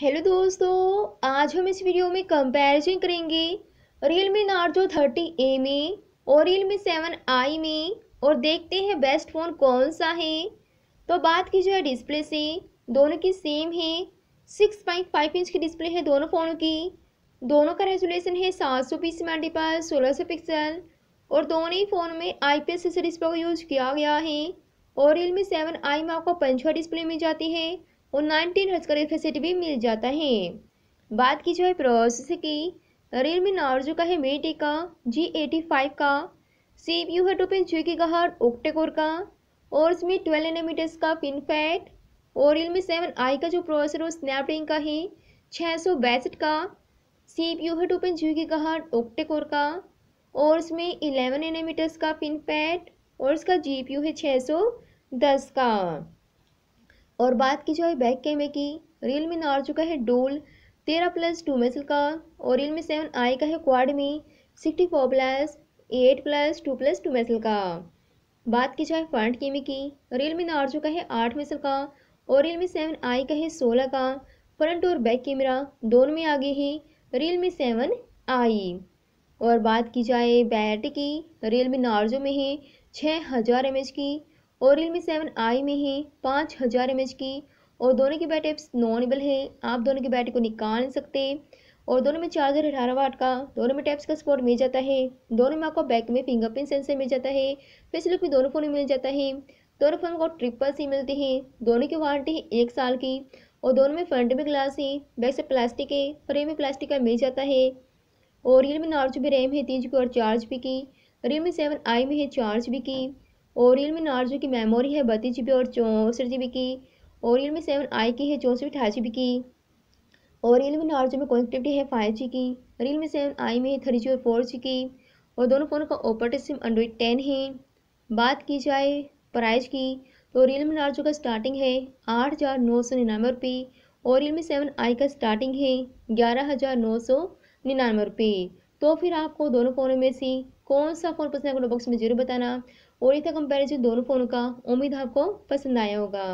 hello दोस्तों आज हम इस वीडियो में कंपैरिजन करेंगे Realme Narzo thirty A में और रियल मी सेवन आई में और देखते हैं बेस्ट फ़ोन कौन सा है तो बात की जो है डिस्प्ले से दोनों की सेम है सिक्स पॉइंट फाइव इंच की डिस्प्ले है दोनों फ़ोनों की दोनों का रेजोलेशन है सात सौ पीस मल्टीपल सोलह सौ पिक्सल और दोनों ही फ़ोन में आई पी एस डिस्प्ले का यूज़ किया गया है और रियल मी सेवन आई में आपको पंचवा डिस्प्ले मिल जाती है और नाइनटीन हर्ज का रिफ्रेशेट भी मिल जाता है बात की जाए प्रोसेस की रियलमी जो का है मेटे का जी एटी फाइव का सी पी यू है टू पॉइंट छः की गहर ओक्टेकोर का और इसमें ट्वेल्व मीटर्स का पिन फैट और रियलमी सेवन आई का जो प्रोसेसर है वो स्नैपड्रैगन का है छः सौ बैसठ का सी पी यू है टू पॉइंट छः की गहर ओक्टेकोर का और इसमें इलेवन एनमीटर्स का पिन फैट और इसका जी पी यू है छः सौ दस का और बात की जाए बैक कैमरे की रियल मी नार्जो का है डोल तेरह प्लस टू मेसल का और रियल मी सेवन आई का है क्वाड में sixty four plus eight plus two plus two मेसल का बात की जाए फ्रंट कैमरे की रियल मी नार्जो का है आठ मेसल का और रियल मी सेवन आई का है सोलह का फ्रंट और बैक कैमरा दोनों में आगे है रियल मी सेवन आई और बात की जाए बैट की रियल मी नार्जो में है छः हज़ार एम की और रियल मी सेवन आई में है पाँच हज़ार एम की और दोनों की बैटरी नॉन एबल है आप दोनों की बैटरी को निकाल नहीं सकते और दोनों में चार्जर अठारह वाट का दोनों में टैप्स का सपोर्ट मिल जाता है दोनों में आपको बैक में फिंगरप्रिंट सेंसर मिल जाता है फेस लुक भी दोनों फ़ोन में मिल जाता है दोनों फ़ोन को ट्रिपल सी मिलते हैं दोनों की वारंटी है एक साल की और दोनों में फ्रंट में ग्लास है बैक से प्लास्टिक है फ्रेम में प्लास्टिक का मिल जाता है और रियल में नॉर्थ भी रैम है तीन जी और चार्ज भी की रियल मी सेवन आई में है चार्ज भी की और रियल नार जो की मेमोरी है बत्तीस जी और चौंसठ जी की और रियलमी सेवन आई की है चौंसठ अठासी जी की और रियल में नार जो में कनेक्टिविटी है फाइव जी की रियल मी सेवन आई में है थ्री जी और फोर जी की और दोनों फ़ोन का ऑपरेटिव सिम एंड्रॉइड टेन है बात की जाए प्राइस की तो रियल मी नार जो का स्टार्टिंग है आठ हज़ार नौ सौ निन्यानवे रुपये और रियल सेवन आई का स्टार्टिंग है ग्यारह हज़ार नौ सौ निन्यानवे रुपये तो फिर आपको दोनों फ़ोनों में से कौन सा फ़ोन पसंद है कमेंट बॉक्स में ज़रूर बताना और ये कंपेरिजन दोनों फ़ोनों का उम्मीद आपको पसंद आया होगा